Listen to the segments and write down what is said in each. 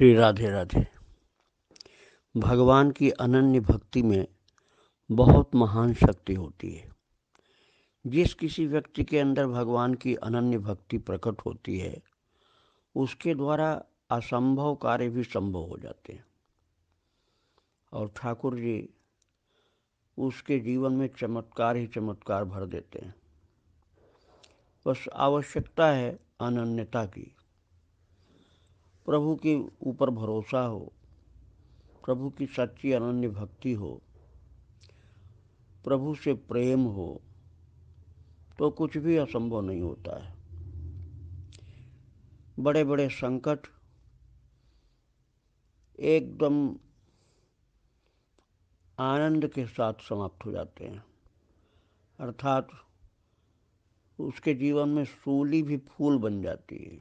श्री राधे राधे भगवान की अनन्य भक्ति में बहुत महान शक्ति होती है जिस किसी व्यक्ति के अंदर भगवान की अनन्य भक्ति प्रकट होती है उसके द्वारा असंभव कार्य भी संभव हो जाते हैं और ठाकुर जी उसके जीवन में चमत्कार ही चमत्कार भर देते हैं बस आवश्यकता है अनन्यता की प्रभु के ऊपर भरोसा हो प्रभु की सच्ची अनन्य भक्ति हो प्रभु से प्रेम हो तो कुछ भी असंभव नहीं होता है बड़े बड़े संकट एकदम आनंद के साथ समाप्त हो जाते हैं अर्थात उसके जीवन में सूली भी फूल बन जाती है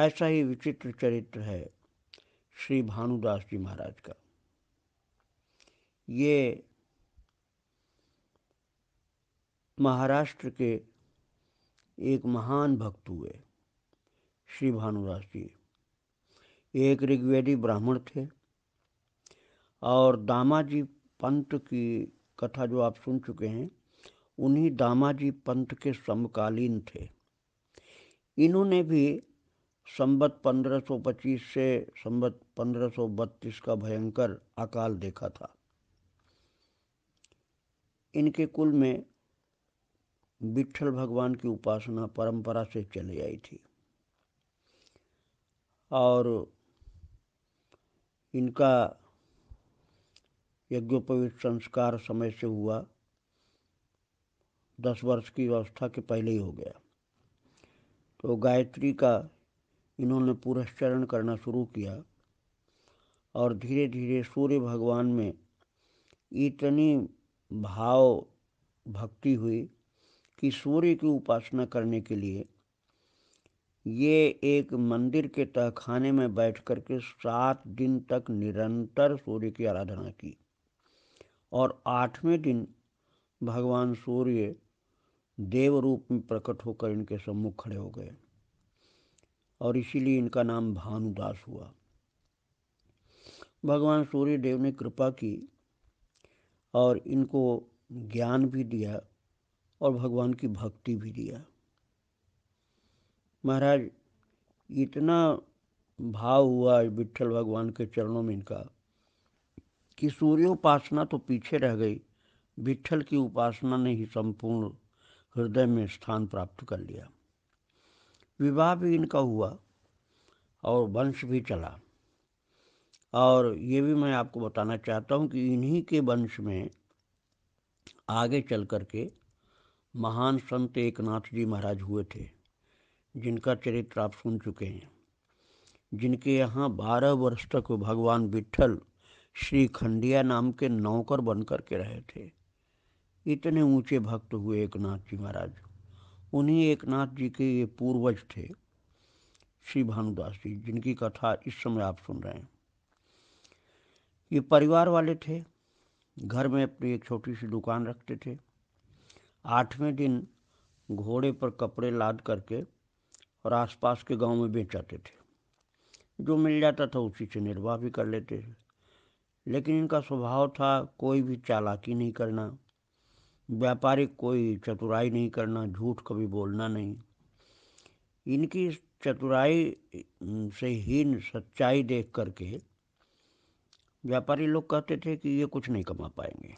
ऐसा ही विचित्र चरित्र है श्री भानुदास जी महाराज का ये महाराष्ट्र के एक महान भक्त हुए श्री भानुदास जी एक ऋग्वेदी ब्राह्मण थे और दामाजी पंत की कथा जो आप सुन चुके हैं उन्हीं दामाजी पंत के समकालीन थे इन्होंने भी संबत 1525 से संबत 1532 का भयंकर अकाल देखा था इनके कुल में विठल भगवान की उपासना परंपरा से चली आई थी और इनका यज्ञोपवीत संस्कार समय से हुआ दस वर्ष की अवस्था के पहले ही हो गया तो गायत्री का इन्होंने पुरस्चरण करना शुरू किया और धीरे धीरे सूर्य भगवान में इतनी भाव भक्ति हुई कि सूर्य की उपासना करने के लिए ये एक मंदिर के तहखाने में बैठ कर के सात दिन तक निरंतर सूर्य की आराधना की और आठवें दिन भगवान सूर्य देव रूप में प्रकट होकर इनके सम्मुख खड़े हो गए और इसीलिए इनका नाम भानुदास हुआ भगवान सूर्य देव ने कृपा की और इनको ज्ञान भी दिया और भगवान की भक्ति भी दिया महाराज इतना भाव हुआ विट्ठल भगवान के चरणों में इनका कि सूर्योपासना तो पीछे रह गई विट्ठल की उपासना ने ही संपूर्ण हृदय में स्थान प्राप्त कर लिया विवाह भी इनका हुआ और वंश भी चला और ये भी मैं आपको बताना चाहता हूँ कि इन्हीं के वंश में आगे चल कर के महान संत एकनाथ जी महाराज हुए थे जिनका चरित्र आप सुन चुके हैं जिनके यहाँ बारह वर्ष तक भगवान विट्ठल श्री खंडिया नाम के नौकर बन कर के रहे थे इतने ऊंचे भक्त हुए एकनाथ जी महाराज उन्हीं एक नाथ जी के ये पूर्वज थे श्री भानुदास जी जिनकी कथा इस समय आप सुन रहे हैं ये परिवार वाले थे घर में अपनी एक छोटी सी दुकान रखते थे आठवें दिन घोड़े पर कपड़े लाद करके और आसपास के गांव में बेच जाते थे जो मिल जाता था उसी से निर्वाह भी कर लेते थे लेकिन इनका स्वभाव था कोई भी चालाकी नहीं करना व्यापारिक कोई चतुराई नहीं करना झूठ कभी बोलना नहीं इनकी चतुराई से हीन सच्चाई देख करके व्यापारी लोग कहते थे कि ये कुछ नहीं कमा पाएंगे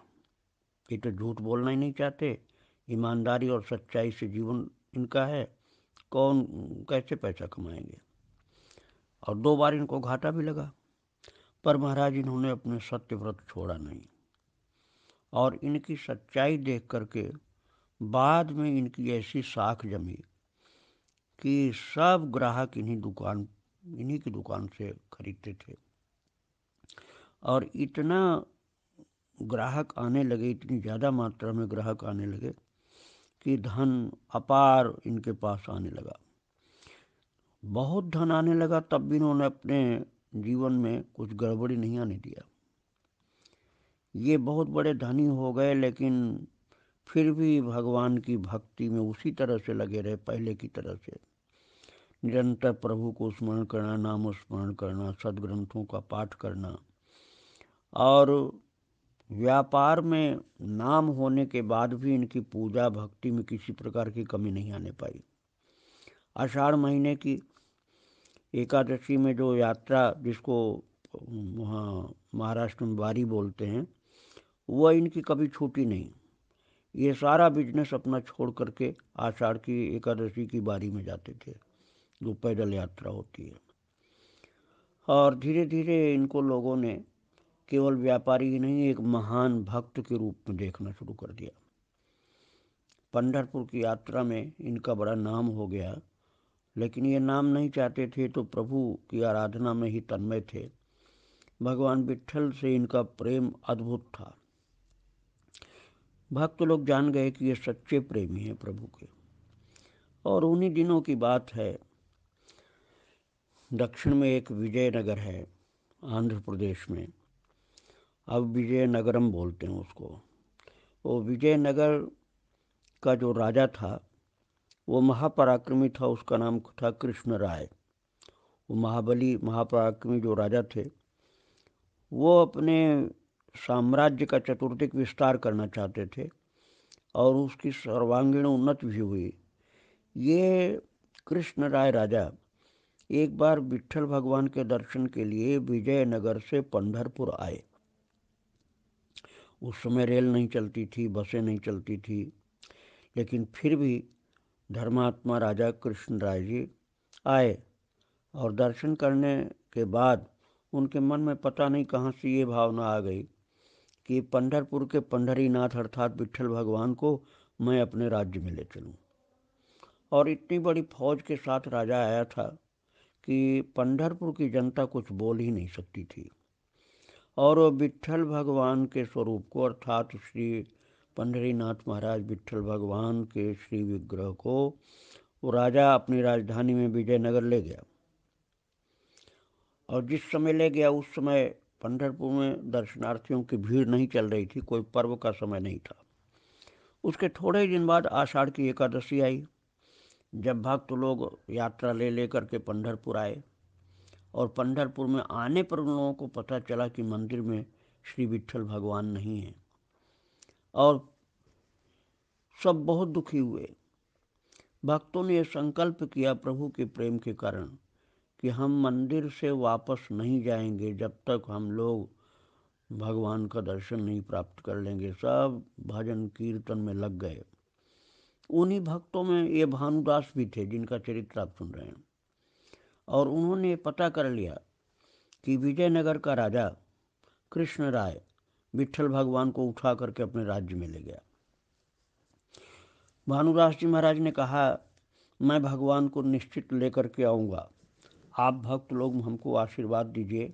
ये तो झूठ बोलना ही नहीं चाहते ईमानदारी और सच्चाई से जीवन इनका है कौन कैसे पैसा कमाएंगे और दो बार इनको घाटा भी लगा पर महाराज इन्होंने अपने सत्य व्रत छोड़ा नहीं और इनकी सच्चाई देख करके बाद में इनकी ऐसी साख जमी कि सब ग्राहक इन्हीं दुकान इन्हीं की दुकान से खरीदते थे और इतना ग्राहक आने लगे इतनी ज़्यादा मात्रा में ग्राहक आने लगे कि धन अपार इनके पास आने लगा बहुत धन आने लगा तब भी इन्होंने अपने जीवन में कुछ गड़बड़ी नहीं आने दिया ये बहुत बड़े धनी हो गए लेकिन फिर भी भगवान की भक्ति में उसी तरह से लगे रहे पहले की तरह से निरंतर प्रभु को स्मरण करना नाम स्मरण करना सदग्रंथों का पाठ करना और व्यापार में नाम होने के बाद भी इनकी पूजा भक्ति में किसी प्रकार की कमी नहीं आने पाई आषाढ़ महीने की एकादशी में जो यात्रा जिसको वहाँ महाराष्ट्र में बारी बोलते हैं वह इनकी कभी छूटी नहीं ये सारा बिजनेस अपना छोड़ करके आषाढ़ की एकादशी की बारी में जाते थे जो पैदल यात्रा होती है और धीरे धीरे इनको लोगों ने केवल व्यापारी ही नहीं एक महान भक्त के रूप में देखना शुरू कर दिया पंडरपुर की यात्रा में इनका बड़ा नाम हो गया लेकिन ये नाम नहीं चाहते थे तो प्रभु की आराधना में ही तन्मय थे भगवान विट्ठल से इनका प्रेम अद्भुत था भक्त लोग जान गए कि ये सच्चे प्रेमी हैं प्रभु के और उन्हीं दिनों की बात है दक्षिण में एक विजयनगर है आंध्र प्रदेश में अब विजयनगरम बोलते हैं उसको वो विजयनगर का जो राजा था वो महापराक्रमी था उसका नाम था कृष्ण राय वो महाबली महापराक्रमी जो राजा थे वो अपने साम्राज्य का चतुर्दिक विस्तार करना चाहते थे और उसकी सर्वांगीण उन्नत भी हुई ये कृष्ण राय राजा एक बार विठ्ठल भगवान के दर्शन के लिए विजयनगर से पंढरपुर आए उस समय रेल नहीं चलती थी बसें नहीं चलती थी लेकिन फिर भी धर्मात्मा राजा कृष्ण राय जी आए और दर्शन करने के बाद उनके मन में पता नहीं कहाँ से ये भावना आ गई कि पंडरपुर के नाथ अर्थात विट्ठल भगवान को मैं अपने राज्य में ले चलूँ और इतनी बड़ी फौज के साथ राजा आया था कि पंडरपुर की जनता कुछ बोल ही नहीं सकती थी और वो विट्ठल भगवान के स्वरूप को अर्थात श्री नाथ महाराज विट्ठल भगवान के श्री विग्रह को वो राजा अपनी राजधानी में विजयनगर ले गया और जिस समय ले गया उस समय पंडरपुर में दर्शनार्थियों की भीड़ नहीं चल रही थी कोई पर्व का समय नहीं था उसके थोड़े ही दिन बाद आषाढ़ की एकादशी आई जब भक्त तो लोग यात्रा ले लेकर के पंडरपुर आए और पंडरपुर में आने पर उन लोगों को पता चला कि मंदिर में श्री विठ्ठल भगवान नहीं है और सब बहुत दुखी हुए भक्तों ने यह संकल्प किया प्रभु के प्रेम के कारण कि हम मंदिर से वापस नहीं जाएंगे जब तक हम लोग भगवान का दर्शन नहीं प्राप्त कर लेंगे सब भजन कीर्तन में लग गए उन्हीं भक्तों में ये भानुदास भी थे जिनका चरित्र आप सुन रहे हैं और उन्होंने पता कर लिया कि विजयनगर का राजा कृष्ण राय विठल भगवान को उठा करके अपने राज्य में ले गया भानुदास जी महाराज ने कहा मैं भगवान को निश्चित लेकर के आऊँगा आप भक्त लोग हमको आशीर्वाद दीजिए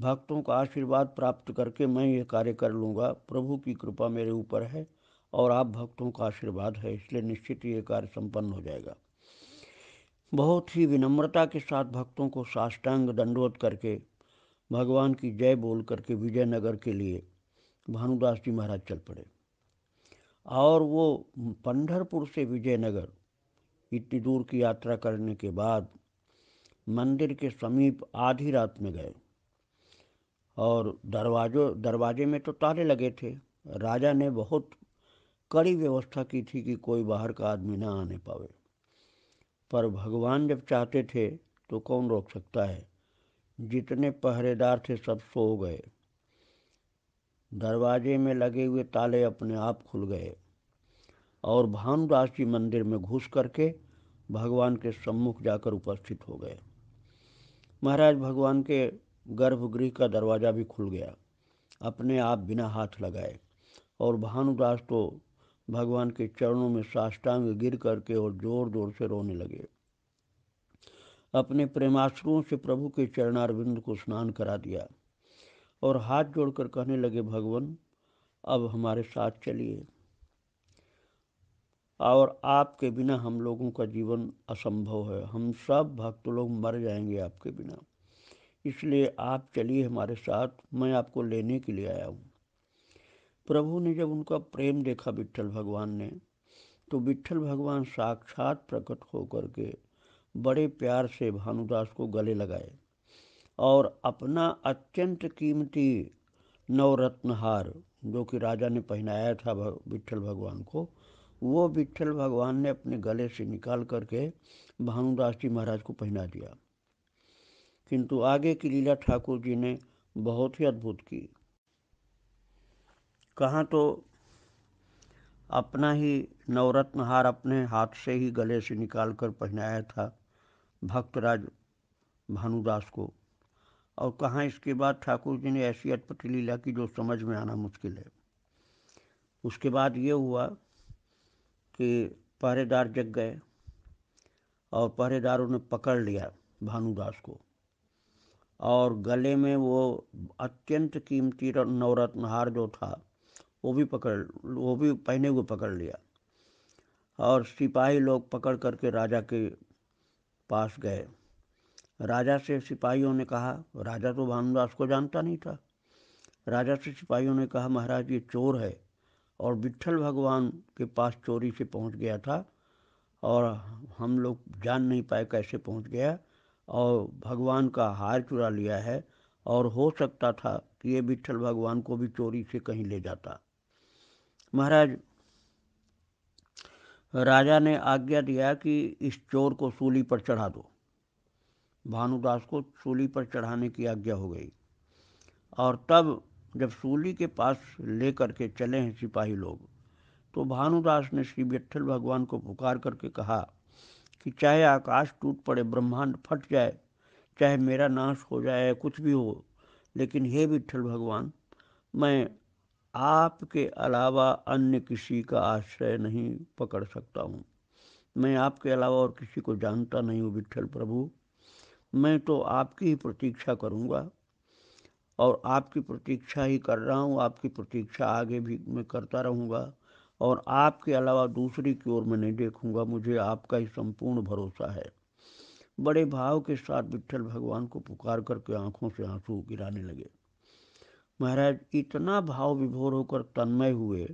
भक्तों का आशीर्वाद प्राप्त करके मैं ये कार्य कर लूँगा प्रभु की कृपा मेरे ऊपर है और आप भक्तों का आशीर्वाद है इसलिए निश्चित ये कार्य संपन्न हो जाएगा बहुत ही विनम्रता के साथ भक्तों को साष्टांग दंडवत करके भगवान की जय बोल करके विजयनगर के लिए भानुदास जी महाराज चल पड़े और वो पंढरपुर से विजयनगर इतनी दूर की यात्रा करने के बाद मंदिर के समीप आधी रात में गए और दरवाजों दरवाजे में तो ताले लगे थे राजा ने बहुत कड़ी व्यवस्था की थी कि कोई बाहर का आदमी ना आने पावे पर भगवान जब चाहते थे तो कौन रोक सकता है जितने पहरेदार थे सब सो गए दरवाजे में लगे हुए ताले अपने आप खुल गए और भानुदास जी मंदिर में घुस करके भगवान के सम्मुख जाकर उपस्थित हो गए महाराज भगवान के गर्भगृह का दरवाज़ा भी खुल गया अपने आप बिना हाथ लगाए और भानुदास तो भगवान के चरणों में साष्टांग गिर करके और जोर जोर से रोने लगे अपने प्रेमाश्रुओं से प्रभु के चरणारविंद को स्नान करा दिया और हाथ जोड़कर कहने लगे भगवान अब हमारे साथ चलिए और आपके बिना हम लोगों का जीवन असंभव है हम सब भक्त लोग मर जाएंगे आपके बिना इसलिए आप चलिए हमारे साथ मैं आपको लेने के लिए आया हूँ प्रभु ने जब उनका प्रेम देखा विट्ठल भगवान ने तो विट्ठल भगवान साक्षात प्रकट होकर के बड़े प्यार से भानुदास को गले लगाए और अपना अत्यंत कीमती नवरत्नहार जो कि राजा ने पहनाया था विट्ठल भगवान को वो विठल भगवान ने अपने गले से निकाल करके भानुदास जी महाराज को पहना दिया किंतु आगे की लीला ठाकुर जी ने बहुत ही अद्भुत की कहाँ तो अपना ही नवरत्न हार अपने हाथ से ही गले से निकाल कर पहनाया था भक्तराज भानुदास को और कहाँ इसके बाद ठाकुर जी ने ऐसी अटपटी लीला की जो समझ में आना मुश्किल है उसके बाद ये हुआ कि पहरेदार जग गए और पहरेदारों ने पकड़ लिया भानुदास को और गले में वो अत्यंत कीमती हार जो था वो भी पकड़ वो भी पहने हुए पकड़ लिया और सिपाही लोग पकड़ करके राजा के पास गए राजा से सिपाहियों ने कहा राजा तो भानुदास को जानता नहीं था राजा से सिपाहियों ने कहा महाराज ये चोर है और विट्ठल भगवान के पास चोरी से पहुंच गया था और हम लोग जान नहीं पाए कैसे पहुंच गया और भगवान का हार चुरा लिया है और हो सकता था कि ये विट्ठल भगवान को भी चोरी से कहीं ले जाता महाराज राजा ने आज्ञा दिया कि इस चोर को सूली पर चढ़ा दो भानुदास को सूली पर चढ़ाने की आज्ञा हो गई और तब जब सूली के पास ले करके चले हैं सिपाही लोग तो भानुदास ने श्री विट्ठल भगवान को पुकार करके कहा कि चाहे आकाश टूट पड़े ब्रह्मांड फट जाए चाहे मेरा नाश हो जाए कुछ भी हो लेकिन हे विट्ठल भगवान मैं आपके अलावा अन्य किसी का आश्रय नहीं पकड़ सकता हूँ मैं आपके अलावा और किसी को जानता नहीं हूँ विठल प्रभु मैं तो आपकी ही प्रतीक्षा करूँगा और आपकी प्रतीक्षा ही कर रहा हूँ आपकी प्रतीक्षा आगे भी मैं करता रहूँगा और आपके अलावा दूसरी की ओर मैं नहीं देखूँगा मुझे आपका ही संपूर्ण भरोसा है बड़े भाव के साथ विट्ठल भगवान को पुकार करके आंखों से आंसू गिराने लगे महाराज इतना भाव विभोर होकर तन्मय हुए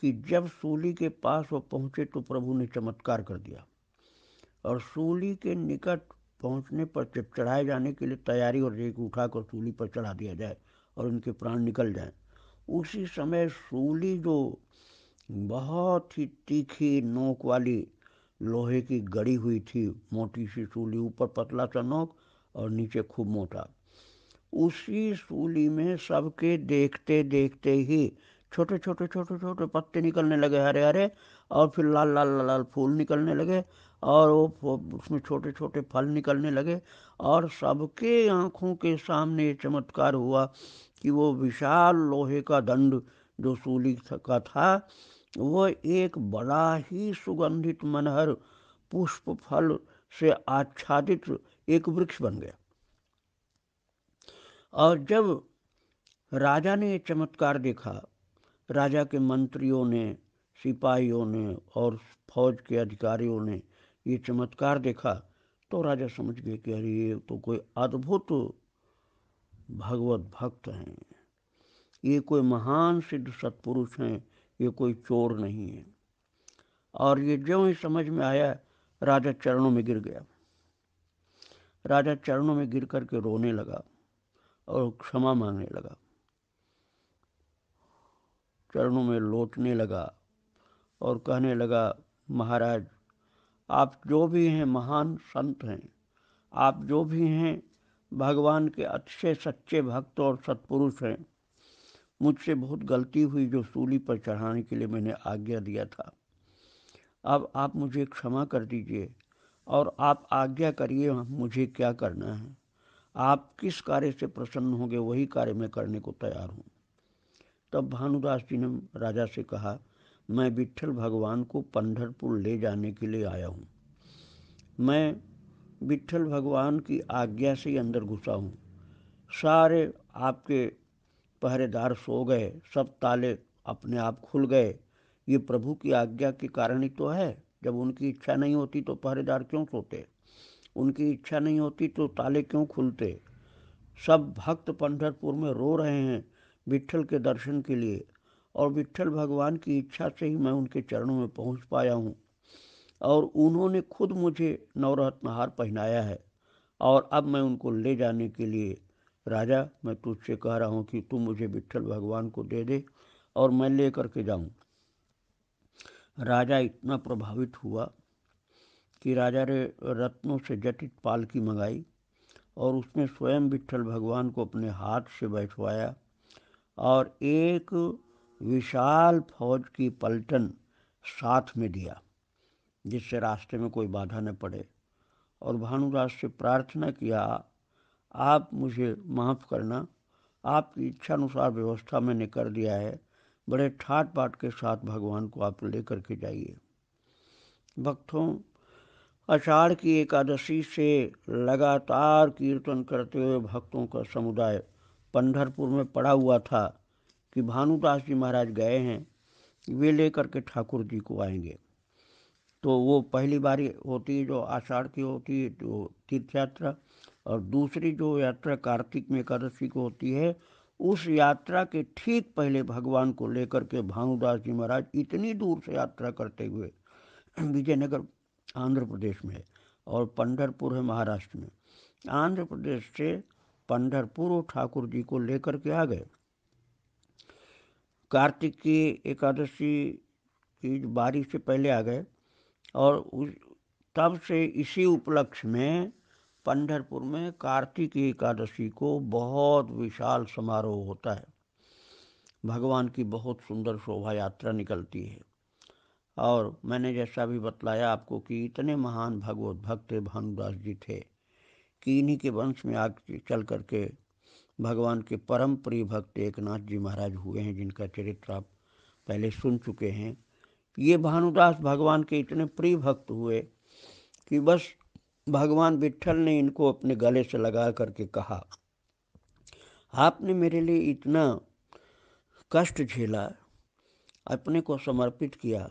कि जब सूली के पास वो पहुंचे तो प्रभु ने चमत्कार कर दिया और सूली के निकट पहुंचने पर चढ़ाए जाने के लिए तैयारी और रेख उठाकर सूली पर चढ़ा दिया जाए और उनके प्राण निकल जाएं उसी समय सूली जो बहुत ही तीखी नोक वाली लोहे की गड़ी हुई थी मोटी सी सूली ऊपर पतला सा नोक और नीचे खूब मोटा उसी सूली में सबके देखते देखते ही छोटे छोटे छोटे छोटे पत्ते निकलने लगे हरे हरे और फिर लाल लाल लाल लाल फूल निकलने लगे और वो उसमें छोटे छोटे फल निकलने लगे और सबके आँखों के सामने ये चमत्कार हुआ कि वो विशाल लोहे का दंड जो सूली का था वो एक बड़ा ही सुगंधित मनहर पुष्प फल से आच्छादित एक वृक्ष बन गया और जब राजा ने ये चमत्कार देखा राजा के मंत्रियों ने सिपाहियों ने और फौज के अधिकारियों ने ये चमत्कार देखा तो राजा समझ गए कि अरे ये तो कोई अद्भुत भगवत भक्त हैं ये कोई महान सिद्ध सत्पुरुष हैं ये कोई चोर नहीं है और ये जो ही समझ में आया राजा चरणों में गिर गया राजा चरणों में गिर करके रोने लगा और क्षमा मांगने लगा चरणों में लौटने लगा और कहने लगा महाराज आप जो भी हैं महान संत हैं आप जो भी हैं भगवान के अच्छे सच्चे भक्त और सत्पुरुष हैं मुझसे बहुत गलती हुई जो सूली पर चढ़ाने के लिए मैंने आज्ञा दिया था अब आप मुझे क्षमा कर दीजिए और आप आज्ञा करिए मुझे क्या करना है आप किस कार्य से प्रसन्न होंगे वही कार्य मैं करने को तैयार हूँ तब भानुदास जी ने राजा से कहा मैं विठल भगवान को पंढरपुर ले जाने के लिए आया हूँ मैं विट्ठल भगवान की आज्ञा से ही अंदर घुसा हूँ सारे आपके पहरेदार सो गए सब ताले अपने आप खुल गए ये प्रभु की आज्ञा के कारण ही तो है जब उनकी इच्छा नहीं होती तो पहरेदार क्यों सोते उनकी इच्छा नहीं होती तो ताले क्यों खुलते सब भक्त पंढरपुर में रो रहे हैं विट्ठल के दर्शन के लिए और विट्ठल भगवान की इच्छा से ही मैं उनके चरणों में पहुंच पाया हूं और उन्होंने खुद मुझे नवरत्नहार पहनाया है और अब मैं उनको ले जाने के लिए राजा मैं तुझसे कह रहा हूँ कि तू मुझे विट्ठल भगवान को दे दे और मैं ले करके जाऊँ राजा इतना प्रभावित हुआ कि राजा ने रत्नों से जटित पालकी मंगाई और उसने स्वयं विट्ठल भगवान को अपने हाथ से बैठवाया और एक विशाल फौज की पलटन साथ में दिया जिससे रास्ते में कोई बाधा न पड़े और भानुदास से प्रार्थना किया आप मुझे माफ़ करना आपकी इच्छा अनुसार व्यवस्था मैंने कर दिया है बड़े ठाट बाट के साथ भगवान को आप ले करके जाइए भक्तों अषाढ़ की एकादशी से लगातार कीर्तन करते हुए भक्तों का समुदाय पंढरपुर में पड़ा हुआ था कि भानुदास जी महाराज गए हैं वे लेकर के ठाकुर जी को आएंगे तो वो पहली बारी होती है जो आषाढ़ की होती है तो तीर्थ यात्रा और दूसरी जो यात्रा कार्तिक में एकादशी को होती है उस यात्रा के ठीक पहले भगवान को लेकर के भानुदास जी महाराज इतनी दूर से यात्रा करते हुए विजयनगर आंध्र प्रदेश में और पंढरपुर है महाराष्ट्र में आंध्र प्रदेश से और ठाकुर जी को लेकर के आ गए कार्तिक की एकादशी की बारिश से पहले आ गए और उस तब से इसी उपलक्ष्य में पंडरपुर में कार्तिक एकादशी को बहुत विशाल समारोह होता है भगवान की बहुत सुंदर शोभा यात्रा निकलती है और मैंने जैसा भी बतलाया आपको कि इतने महान भगवत भक्त भानुदास जी थे कि इन्हीं के वंश में आगे चल करके भगवान के परम प्रिय भक्त एक नाथ जी महाराज हुए हैं जिनका चरित्र आप पहले सुन चुके हैं ये भानुदास भगवान के इतने प्रिय भक्त हुए कि बस भगवान विट्ठल ने इनको अपने गले से लगा करके कहा आपने मेरे लिए इतना कष्ट झेला अपने को समर्पित किया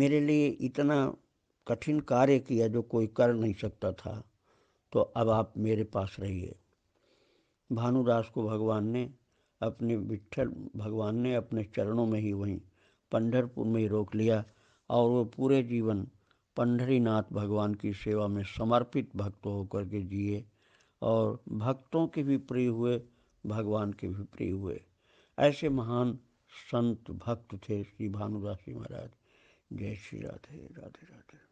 मेरे लिए इतना कठिन कार्य किया जो कोई कर नहीं सकता था तो अब आप मेरे पास रहिए भानुदास को भगवान ने अपने विट्ठल भगवान ने अपने चरणों में ही वहीं पंढरपुर में ही रोक लिया और वो पूरे जीवन पंढरीनाथ भगवान की सेवा में समर्पित भक्त होकर के जिए और भक्तों के भी प्रिय हुए भगवान के भी प्रिय हुए ऐसे महान संत भक्त थे श्री भानुदास जी महाराज जय श्री राधे राधे राधे